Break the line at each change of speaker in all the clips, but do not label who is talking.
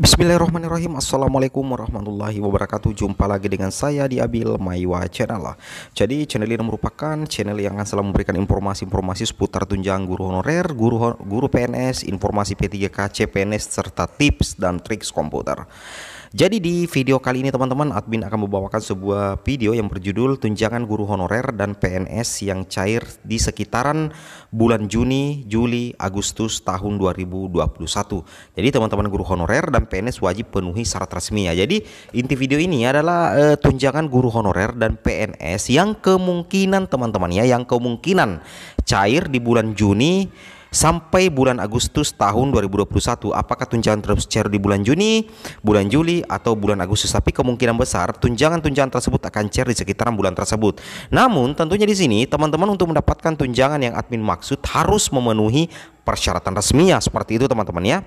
Bismillahirrahmanirrahim Assalamualaikum warahmatullahi wabarakatuh Jumpa lagi dengan saya di Abil Maiwa Channel Jadi channel ini merupakan channel yang akan selalu memberikan informasi-informasi seputar tunjangan guru honorer, guru, guru PNS, informasi P3K, CPNS, serta tips dan triks komputer jadi di video kali ini teman-teman admin akan membawakan sebuah video yang berjudul tunjangan guru honorer dan PNS yang cair di sekitaran bulan Juni, Juli, Agustus tahun 2021. Jadi teman-teman guru honorer dan PNS wajib penuhi syarat resmi ya. Jadi inti video ini adalah e, tunjangan guru honorer dan PNS yang kemungkinan teman-teman ya yang kemungkinan cair di bulan Juni sampai bulan Agustus tahun 2021. Apakah tunjangan cair di bulan Juni, bulan Juli, atau bulan Agustus? Tapi kemungkinan besar tunjangan-tunjangan tersebut akan cer di sekitaran bulan tersebut. Namun tentunya di sini teman-teman untuk mendapatkan tunjangan yang admin maksud harus memenuhi persyaratan resminya seperti itu teman-teman ya.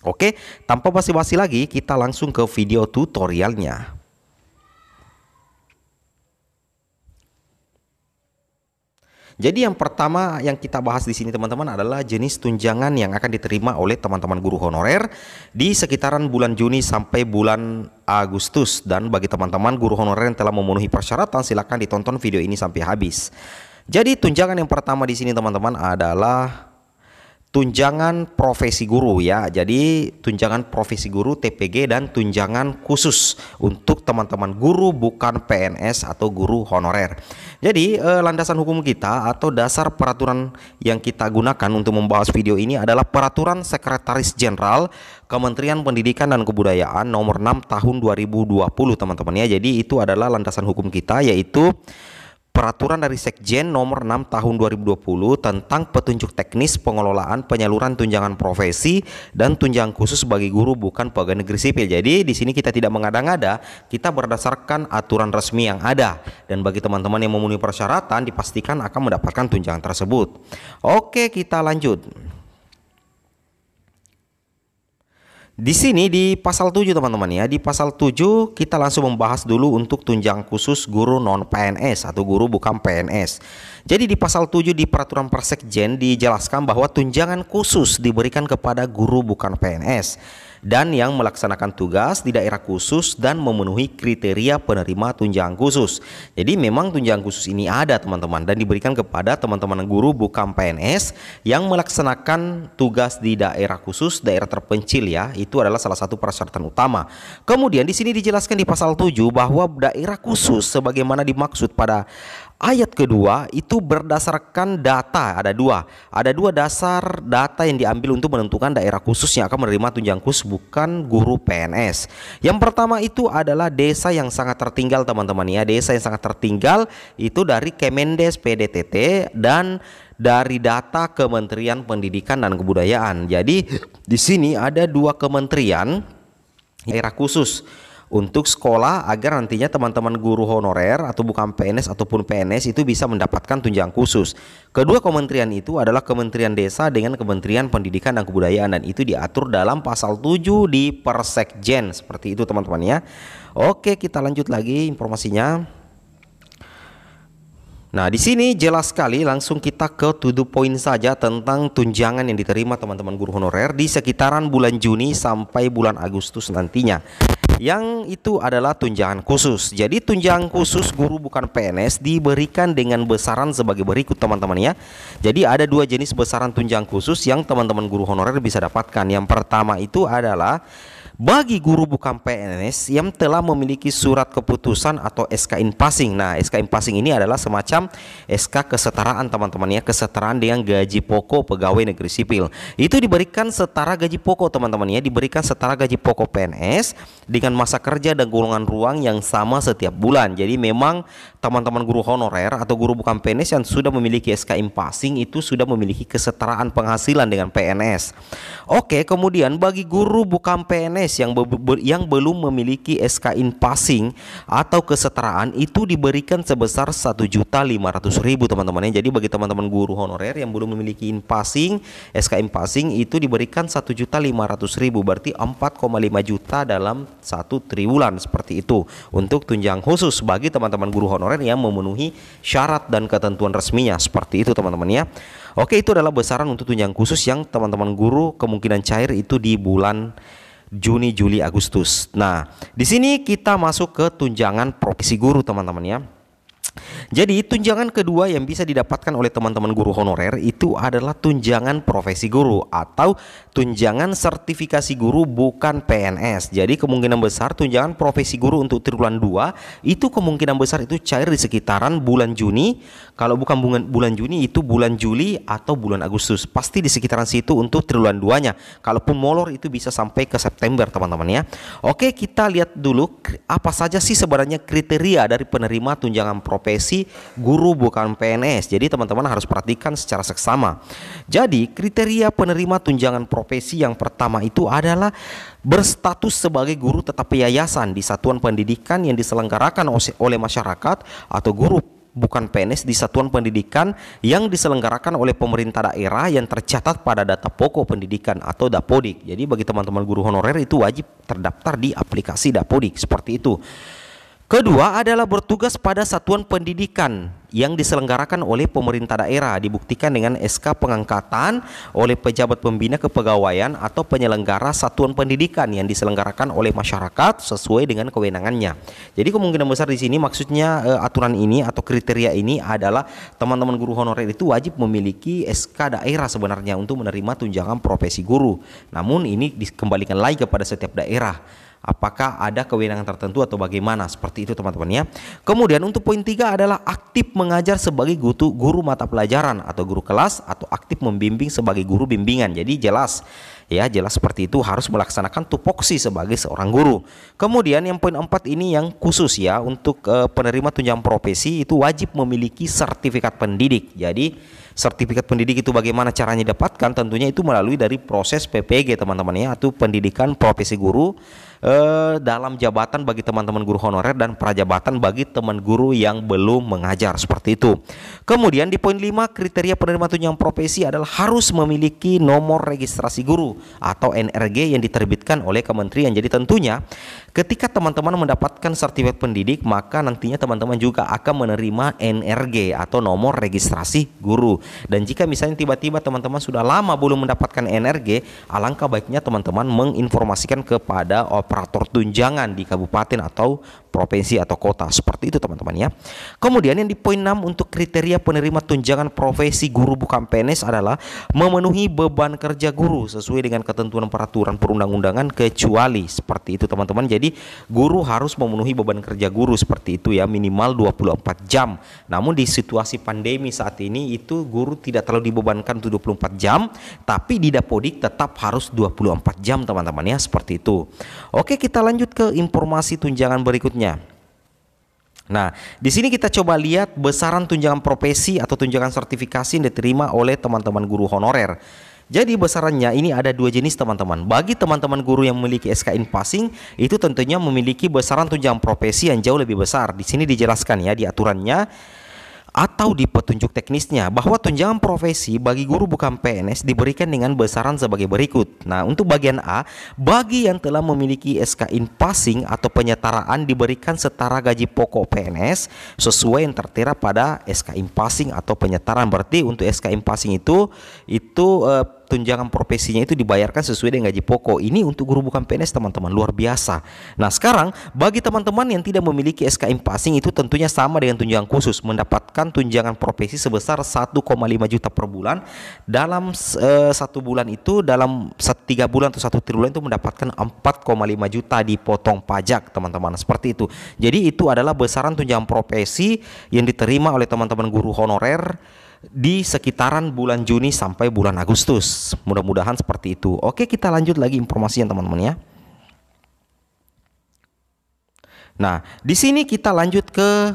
Oke, tanpa basi-basi lagi kita langsung ke video tutorialnya. Jadi yang pertama yang kita bahas di sini teman-teman adalah jenis tunjangan yang akan diterima oleh teman-teman guru honorer di sekitaran bulan Juni sampai bulan Agustus dan bagi teman-teman guru honorer yang telah memenuhi persyaratan silakan ditonton video ini sampai habis. Jadi tunjangan yang pertama di sini teman-teman adalah tunjangan profesi guru ya. Jadi tunjangan profesi guru TPG dan tunjangan khusus untuk teman-teman guru bukan PNS atau guru honorer. Jadi eh, landasan hukum kita atau dasar peraturan yang kita gunakan untuk membahas video ini adalah peraturan sekretaris jenderal Kementerian Pendidikan dan Kebudayaan nomor 6 tahun 2020 teman-teman ya. Jadi itu adalah landasan hukum kita yaitu Peraturan dari Sekjen Nomor 6 Tahun 2020 tentang petunjuk teknis pengelolaan penyaluran tunjangan profesi dan tunjangan khusus bagi guru bukan pegawai negeri sipil. Jadi di sini kita tidak mengada-ngada, kita berdasarkan aturan resmi yang ada dan bagi teman-teman yang memenuhi persyaratan dipastikan akan mendapatkan tunjangan tersebut. Oke, kita lanjut. Di sini di pasal 7 teman-teman ya, di pasal 7 kita langsung membahas dulu untuk tunjang khusus guru non PNS atau guru bukan PNS. Jadi di pasal 7 di peraturan Persekjen dijelaskan bahwa tunjangan khusus diberikan kepada guru bukan PNS dan yang melaksanakan tugas di daerah khusus dan memenuhi kriteria penerima tunjangan khusus. Jadi memang tunjangan khusus ini ada teman-teman dan diberikan kepada teman-teman guru bukan PNS yang melaksanakan tugas di daerah khusus, daerah terpencil ya. Itu adalah salah satu persyaratan utama. Kemudian di sini dijelaskan di pasal 7 bahwa daerah khusus sebagaimana dimaksud pada Ayat kedua itu berdasarkan data, ada dua. Ada dua dasar data yang diambil untuk menentukan daerah khusus yang akan menerima tunjangan khusus bukan guru PNS. Yang pertama itu adalah desa yang sangat tertinggal teman-teman ya. Desa yang sangat tertinggal itu dari Kemendes PDTT dan dari data Kementerian Pendidikan dan Kebudayaan. Jadi di sini ada dua kementerian daerah khusus untuk sekolah agar nantinya teman-teman guru honorer atau bukan PNS ataupun PNS itu bisa mendapatkan tunjangan khusus. Kedua kementerian itu adalah Kementerian Desa dengan Kementerian Pendidikan dan Kebudayaan dan itu diatur dalam pasal 7 di Persekjen seperti itu teman-teman ya. Oke, kita lanjut lagi informasinya. Nah, di sini jelas sekali langsung kita ke tuduh poin saja tentang tunjangan yang diterima teman-teman guru honorer di sekitaran bulan Juni sampai bulan Agustus nantinya yang itu adalah tunjangan khusus. Jadi tunjangan khusus guru bukan PNS diberikan dengan besaran sebagai berikut teman-teman ya. Jadi ada dua jenis besaran tunjangan khusus yang teman-teman guru honorer bisa dapatkan. Yang pertama itu adalah bagi guru bukan PNS yang telah memiliki surat keputusan atau SK in passing. Nah, SK in passing ini adalah semacam SK kesetaraan teman-teman ya, kesetaraan dengan gaji pokok pegawai negeri sipil. Itu diberikan setara gaji pokok teman-teman ya, diberikan setara gaji pokok PNS dengan masa kerja dan golongan ruang yang sama setiap bulan. Jadi memang teman-teman guru honorer atau guru bukan PNS yang sudah memiliki SK in passing itu sudah memiliki kesetaraan penghasilan dengan PNS. Oke, kemudian bagi guru bukan PNS PNS yang be be yang belum memiliki SK in passing atau kesetaraan itu diberikan sebesar 1.500.000 teman-teman ya. Jadi bagi teman-teman guru honorer yang belum memiliki in passing, SK in passing itu diberikan 1.500.000 berarti 4,5 juta dalam satu triwulan seperti itu untuk tunjang khusus bagi teman-teman guru honorer yang memenuhi syarat dan ketentuan resminya seperti itu teman-teman ya. Oke, itu adalah besaran untuk tunjang khusus yang teman-teman guru kemungkinan cair itu di bulan Juni, Juli, Agustus. Nah, di sini kita masuk ke tunjangan profesi guru, teman-teman ya. Jadi tunjangan kedua yang bisa didapatkan oleh teman-teman guru honorer itu adalah tunjangan profesi guru atau tunjangan sertifikasi guru bukan PNS. Jadi kemungkinan besar tunjangan profesi guru untuk triwulan 2 itu kemungkinan besar itu cair di sekitaran bulan Juni. Kalau bukan bulan, Juni itu bulan Juli atau bulan Agustus. Pasti di sekitaran situ untuk triwulan 2-nya. Kalaupun molor itu bisa sampai ke September teman-teman ya. Oke, kita lihat dulu apa saja sih sebenarnya kriteria dari penerima tunjangan profesi profesi guru bukan PNS. Jadi teman-teman harus perhatikan secara seksama. Jadi kriteria penerima tunjangan profesi yang pertama itu adalah berstatus sebagai guru tetap yayasan di satuan pendidikan yang diselenggarakan oleh masyarakat atau guru bukan PNS di satuan pendidikan yang diselenggarakan oleh pemerintah daerah yang tercatat pada data pokok pendidikan atau Dapodik. Jadi bagi teman-teman guru honorer itu wajib terdaftar di aplikasi Dapodik seperti itu. Kedua adalah bertugas pada satuan pendidikan yang diselenggarakan oleh pemerintah daerah dibuktikan dengan SK pengangkatan oleh pejabat pembina kepegawaian atau penyelenggara satuan pendidikan yang diselenggarakan oleh masyarakat sesuai dengan kewenangannya. Jadi kemungkinan besar di sini maksudnya uh, aturan ini atau kriteria ini adalah teman-teman guru honorer itu wajib memiliki SK daerah sebenarnya untuk menerima tunjangan profesi guru. Namun ini dikembalikan lagi kepada setiap daerah apakah ada kewenangan tertentu atau bagaimana seperti itu teman-teman ya. Kemudian untuk poin tiga adalah aktif mengajar sebagai guru, guru mata pelajaran atau guru kelas atau aktif membimbing sebagai guru bimbingan. Jadi jelas ya jelas seperti itu harus melaksanakan tupoksi sebagai seorang guru. Kemudian yang poin empat ini yang khusus ya untuk e, penerima tunjangan profesi itu wajib memiliki sertifikat pendidik. Jadi sertifikat pendidik itu bagaimana caranya dapatkan tentunya itu melalui dari proses PPG teman-teman ya atau pendidikan profesi guru eh, dalam jabatan bagi teman-teman guru honorer dan prajabatan bagi teman guru yang belum mengajar seperti itu. Kemudian di poin 5 kriteria penerima tunjangan profesi adalah harus memiliki nomor registrasi guru atau NRG yang diterbitkan oleh kementerian. Jadi tentunya Ketika teman-teman mendapatkan sertifikat pendidik, maka nantinya teman-teman juga akan menerima NRG atau nomor registrasi guru. Dan jika misalnya tiba-tiba teman-teman sudah lama belum mendapatkan NRG, alangkah baiknya teman-teman menginformasikan kepada operator tunjangan di kabupaten atau provinsi atau kota. Seperti itu teman-teman ya. Kemudian yang di poin 6 untuk kriteria penerima tunjangan profesi guru bukan PNS adalah memenuhi beban kerja guru sesuai dengan ketentuan peraturan perundang-undangan kecuali seperti itu teman-teman. Jadi jadi guru harus memenuhi beban kerja guru seperti itu ya minimal 24 jam. Namun di situasi pandemi saat ini itu guru tidak terlalu dibebankan untuk 24 jam, tapi di Dapodik tetap harus 24 jam teman-teman ya seperti itu. Oke, kita lanjut ke informasi tunjangan berikutnya. Nah, di sini kita coba lihat besaran tunjangan profesi atau tunjangan sertifikasi yang diterima oleh teman-teman guru honorer. Jadi besarannya ini ada dua jenis teman-teman. Bagi teman-teman guru yang memiliki SKN passing itu tentunya memiliki besaran tunjangan profesi yang jauh lebih besar. Di sini dijelaskan ya di aturannya atau di petunjuk teknisnya bahwa tunjangan profesi bagi guru bukan PNS diberikan dengan besaran sebagai berikut. Nah, untuk bagian A, bagi yang telah memiliki SKIN passing atau penyetaraan diberikan setara gaji pokok PNS sesuai yang tertera pada SKIN passing atau penyetaraan. Berarti untuk SKIN passing itu itu eh, tunjangan profesinya itu dibayarkan sesuai dengan gaji pokok. Ini untuk guru bukan PNS teman-teman luar biasa. Nah sekarang bagi teman-teman yang tidak memiliki SKM passing itu tentunya sama dengan tunjangan khusus mendapatkan tunjangan profesi sebesar 1,5 juta per bulan dalam uh, satu bulan itu dalam tiga bulan atau satu triwulan itu mendapatkan 4,5 juta dipotong pajak teman-teman seperti itu. Jadi itu adalah besaran tunjangan profesi yang diterima oleh teman-teman guru honorer di sekitaran bulan Juni sampai bulan Agustus. Mudah-mudahan seperti itu. Oke, kita lanjut lagi informasinya teman-teman ya. Nah, di sini kita lanjut ke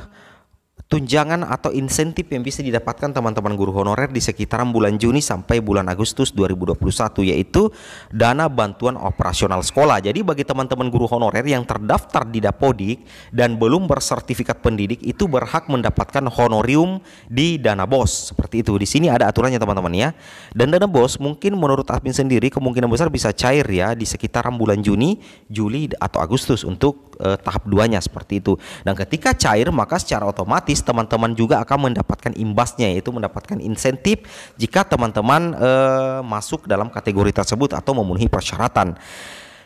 tunjangan atau insentif yang bisa didapatkan teman-teman guru honorer di sekitaran bulan Juni sampai bulan Agustus 2021 yaitu dana bantuan operasional sekolah. Jadi bagi teman-teman guru honorer yang terdaftar di Dapodik dan belum bersertifikat pendidik itu berhak mendapatkan honorium di dana BOS. Seperti itu. Di sini ada aturannya teman-teman ya. Dan dana BOS mungkin menurut admin sendiri kemungkinan besar bisa cair ya di sekitaran bulan Juni, Juli atau Agustus untuk eh, tahap duanya seperti itu. Dan ketika cair maka secara otomatis otomatis teman-teman juga akan mendapatkan imbasnya yaitu mendapatkan insentif jika teman-teman uh, masuk dalam kategori tersebut atau memenuhi persyaratan.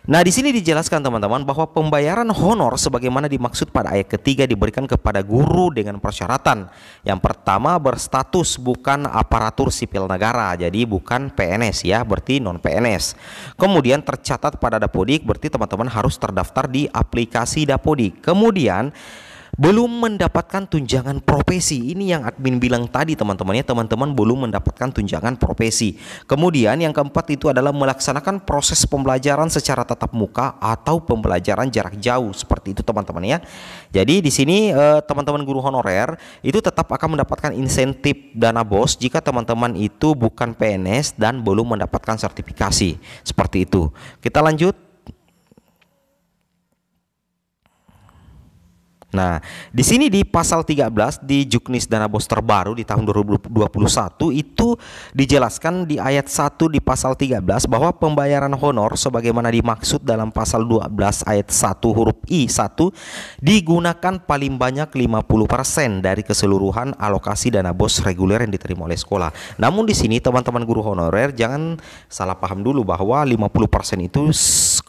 Nah, di sini dijelaskan teman-teman bahwa pembayaran honor sebagaimana dimaksud pada ayat ketiga diberikan kepada guru dengan persyaratan. Yang pertama berstatus bukan aparatur sipil negara, jadi bukan PNS ya, berarti non PNS. Kemudian tercatat pada Dapodik, berarti teman-teman harus terdaftar di aplikasi Dapodik. Kemudian belum mendapatkan tunjangan profesi. Ini yang admin bilang tadi teman-temannya, teman-teman belum mendapatkan tunjangan profesi. Kemudian yang keempat itu adalah melaksanakan proses pembelajaran secara tatap muka atau pembelajaran jarak jauh seperti itu teman-teman ya. Jadi di sini eh, teman-teman guru honorer itu tetap akan mendapatkan insentif dana bos jika teman-teman itu bukan PNS dan belum mendapatkan sertifikasi. Seperti itu. Kita lanjut Nah, di sini di pasal 13 di Juknis Dana Bos terbaru di tahun 2021 itu dijelaskan di ayat 1 di pasal 13 bahwa pembayaran honor sebagaimana dimaksud dalam pasal 12 ayat 1 huruf I1 digunakan paling banyak 50% dari keseluruhan alokasi dana bos reguler yang diterima oleh sekolah. Namun di sini teman-teman guru honorer jangan salah paham dulu bahwa 50% itu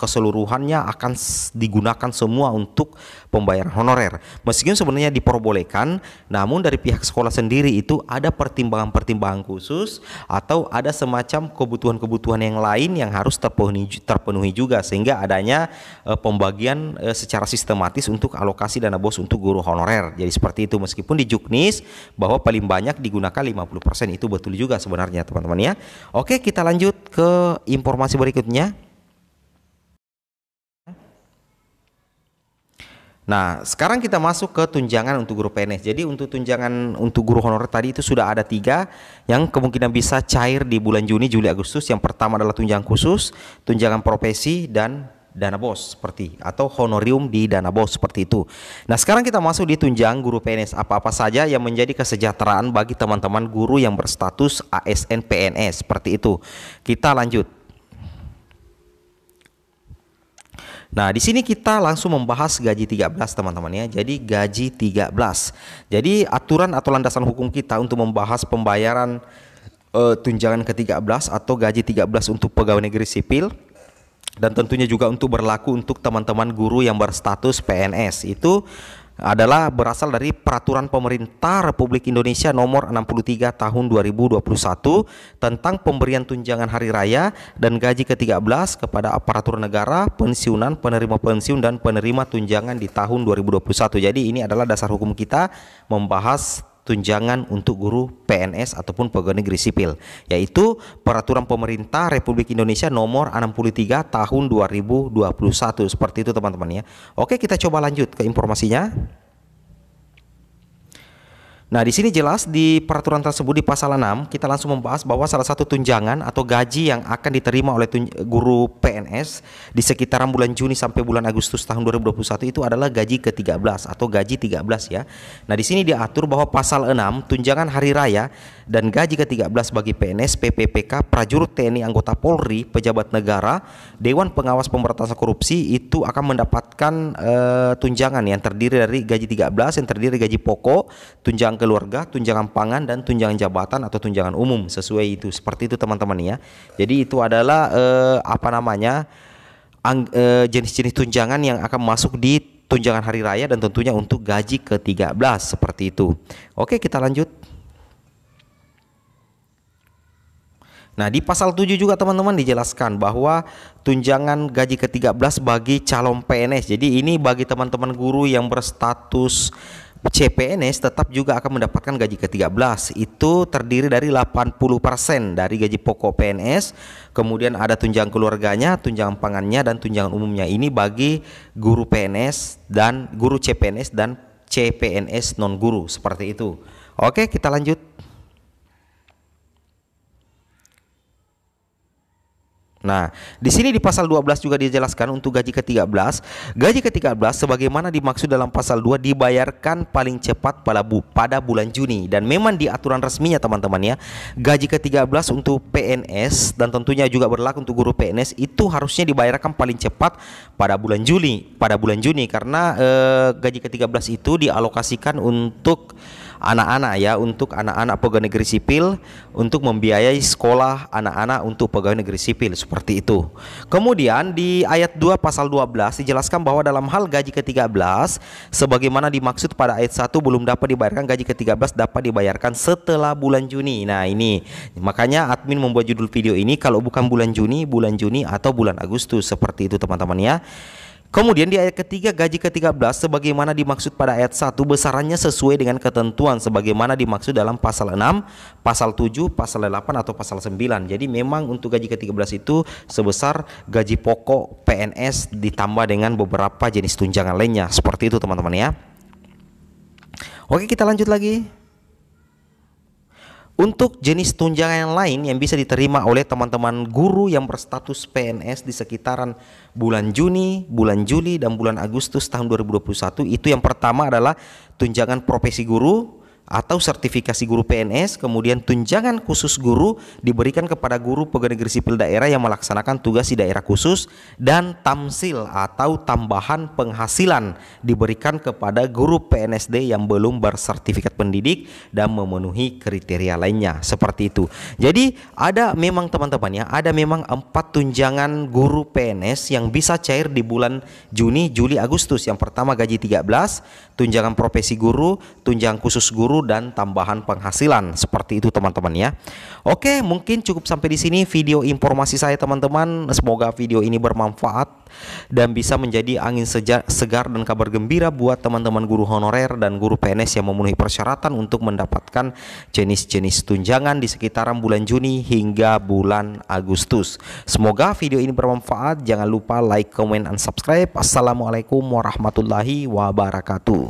keseluruhannya akan digunakan semua untuk pembayaran honorer. Meskipun sebenarnya diperbolehkan, namun dari pihak sekolah sendiri itu ada pertimbangan-pertimbangan khusus atau ada semacam kebutuhan-kebutuhan yang lain yang harus terpenuhi, terpenuhi juga sehingga adanya e, pembagian e, secara sistematis untuk alokasi dana bos untuk guru honorer. Jadi seperti itu meskipun di Juknis bahwa paling banyak digunakan 50% itu betul juga sebenarnya teman-teman ya. Oke, kita lanjut ke informasi berikutnya. Nah, sekarang kita masuk ke tunjangan untuk guru PNS. Jadi untuk tunjangan untuk guru honorer tadi itu sudah ada tiga yang kemungkinan bisa cair di bulan Juni, Juli, Agustus. Yang pertama adalah tunjangan khusus, tunjangan profesi, dan dana bos seperti atau honorium di dana bos seperti itu. Nah sekarang kita masuk di tunjangan guru PNS apa-apa saja yang menjadi kesejahteraan bagi teman-teman guru yang berstatus ASN PNS seperti itu. Kita lanjut. Nah, di sini kita langsung membahas gaji 13 teman-teman ya. Jadi gaji 13. Jadi aturan atau landasan hukum kita untuk membahas pembayaran uh, tunjangan ke-13 atau gaji 13 untuk pegawai negeri sipil dan tentunya juga untuk berlaku untuk teman-teman guru yang berstatus PNS itu adalah berasal dari peraturan pemerintah Republik Indonesia nomor 63 tahun 2021 tentang pemberian tunjangan hari raya dan gaji ke-13 kepada aparatur negara, pensiunan, penerima pensiun dan penerima tunjangan di tahun 2021. Jadi ini adalah dasar hukum kita membahas tunjangan untuk guru PNS ataupun pegawai negeri sipil yaitu peraturan pemerintah Republik Indonesia nomor 63 tahun 2021 seperti itu teman-teman ya. Oke, kita coba lanjut ke informasinya. Nah, di sini jelas di peraturan tersebut di pasal 6 kita langsung membahas bahwa salah satu tunjangan atau gaji yang akan diterima oleh guru PNS di sekitaran bulan Juni sampai bulan Agustus tahun 2021 itu adalah gaji ke-13 atau gaji 13 ya. Nah, di sini diatur bahwa pasal 6 tunjangan hari raya dan gaji ke-13 bagi PNS, PPPK, prajurit TNI, anggota Polri, pejabat negara, Dewan Pengawas Pemberantasan Korupsi itu akan mendapatkan uh, tunjangan yang terdiri dari gaji 13 yang terdiri gaji pokok, tunjangan keluarga, tunjangan pangan dan tunjangan jabatan atau tunjangan umum sesuai itu. Seperti itu teman-teman ya. Jadi itu adalah eh, apa namanya? Eh, jenis-jenis eh, tunjangan yang akan masuk di tunjangan hari raya dan tentunya untuk gaji ke-13 seperti itu. Oke, kita lanjut. Nah, di pasal 7 juga teman-teman dijelaskan bahwa tunjangan gaji ke-13 bagi calon PNS. Jadi ini bagi teman-teman guru yang berstatus CPNS tetap juga akan mendapatkan gaji ke-13 itu terdiri dari 80% dari gaji pokok PNS kemudian ada tunjangan keluarganya, tunjangan pangannya dan tunjangan umumnya ini bagi guru PNS dan guru CPNS dan CPNS non guru seperti itu. Oke, kita lanjut. Nah, di sini di pasal 12 juga dijelaskan untuk gaji ke-13, gaji ke-13 sebagaimana dimaksud dalam pasal 2 dibayarkan paling cepat pada bu pada bulan Juni dan memang di aturan resminya teman-teman ya, gaji ke-13 untuk PNS dan tentunya juga berlaku untuk guru PNS itu harusnya dibayarkan paling cepat pada bulan Juli, pada bulan Juni karena eh, gaji ke-13 itu dialokasikan untuk anak-anak ya untuk anak-anak pegawai negeri sipil untuk membiayai sekolah anak-anak untuk pegawai negeri sipil seperti itu. Kemudian di ayat 2 pasal 12 dijelaskan bahwa dalam hal gaji ke-13 sebagaimana dimaksud pada ayat 1 belum dapat dibayarkan gaji ke-13 dapat dibayarkan setelah bulan Juni. Nah, ini makanya admin membuat judul video ini kalau bukan bulan Juni, bulan Juni atau bulan Agustus seperti itu teman-teman ya. Kemudian di ayat ketiga gaji ke-13 sebagaimana dimaksud pada ayat 1 besarannya sesuai dengan ketentuan sebagaimana dimaksud dalam pasal 6, pasal 7, pasal 8 atau pasal 9. Jadi memang untuk gaji ke-13 itu sebesar gaji pokok PNS ditambah dengan beberapa jenis tunjangan lainnya. Seperti itu teman-teman ya. Oke, kita lanjut lagi. Untuk jenis tunjangan yang lain yang bisa diterima oleh teman-teman guru yang berstatus PNS di sekitaran bulan Juni, bulan Juli, dan bulan Agustus tahun 2021 itu yang pertama adalah tunjangan profesi guru atau sertifikasi guru PNS, kemudian tunjangan khusus guru diberikan kepada guru pegawai negeri sipil daerah yang melaksanakan tugas di daerah khusus dan tamsil atau tambahan penghasilan diberikan kepada guru PNSD yang belum bersertifikat pendidik dan memenuhi kriteria lainnya seperti itu. Jadi ada memang teman-teman ya, ada memang empat tunjangan guru PNS yang bisa cair di bulan Juni, Juli, Agustus. Yang pertama gaji 13, tunjangan profesi guru, tunjangan khusus guru dan tambahan penghasilan. Seperti itu teman-teman ya. Oke, mungkin cukup sampai di sini video informasi saya teman-teman. Semoga video ini bermanfaat dan bisa menjadi angin segar dan kabar gembira buat teman-teman guru honorer dan guru PNS yang memenuhi persyaratan untuk mendapatkan jenis-jenis tunjangan di sekitaran bulan Juni hingga bulan Agustus. Semoga video ini bermanfaat. Jangan lupa like, comment, and subscribe. Assalamualaikum warahmatullahi wabarakatuh.